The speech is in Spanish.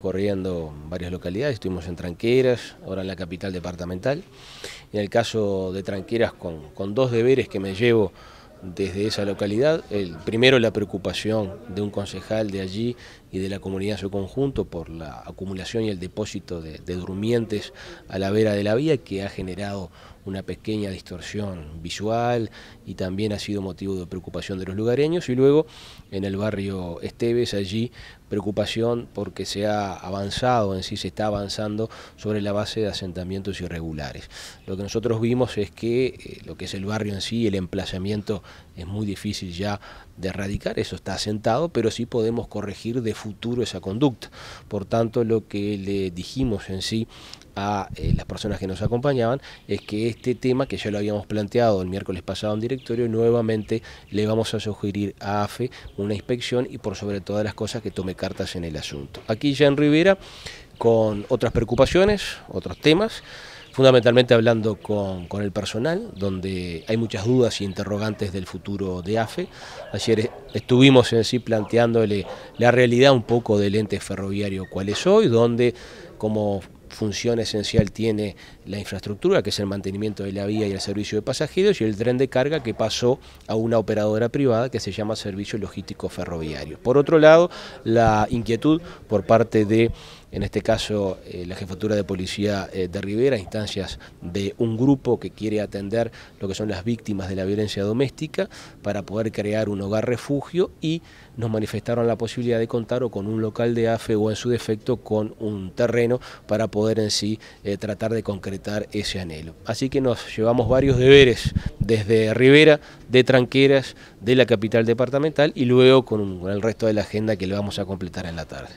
corriendo varias localidades, estuvimos en Tranqueras, ahora en la capital departamental. En el caso de Tranqueras, con, dos deberes que me llevo desde esa localidad. El primero, la preocupación de un concejal de allí y de la comunidad en su conjunto por la acumulación y el depósito de durmientes a la vera de la vía que ha generado una pequeña distorsión visual y también ha sido motivo de preocupación de los lugareños. Y luego en el barrio Esteves, allí preocupación porque se ha avanzado, en sí se está avanzando sobre la base de asentamientos irregulares. Lo que nosotros vimos es que eh, lo que es el barrio en sí, el emplazamiento es muy difícil ya de erradicar, eso está asentado, pero sí podemos corregir de futuro esa conducta. Por tanto, lo que le dijimos en sí a eh, las personas que nos acompañaban es que este tema, que ya lo habíamos planteado el miércoles pasado en directorio, nuevamente le vamos a sugerir a AFE una inspección y por sobre todas las cosas que tome cartas en el asunto. Aquí ya en Rivera, con otras preocupaciones, otros temas fundamentalmente hablando con, el personal, donde hay muchas dudas e interrogantes del futuro de AFE. Ayer estuvimos en sí planteándole la realidad un poco del ente ferroviario cuál es hoy, donde como función esencial tiene la infraestructura, que es el mantenimiento de la vía y el servicio de pasajeros, y el tren de carga que pasó a una operadora privada que se llama Servicio Logístico Ferroviario. Por otro lado, la inquietud por parte de en este caso eh, la jefatura de policía eh, de Rivera, instancias de un grupo que quiere atender lo que son las víctimas de la violencia doméstica para poder crear un hogar refugio y nos manifestaron la posibilidad de contar o con un local de AFE o en su defecto con un terreno para poder en sí eh, tratar de concretar ese anhelo. Así que nos llevamos varios deberes desde Rivera, de Tranqueras, de la capital departamental y luego con el resto de la agenda que le vamos a completar en la tarde.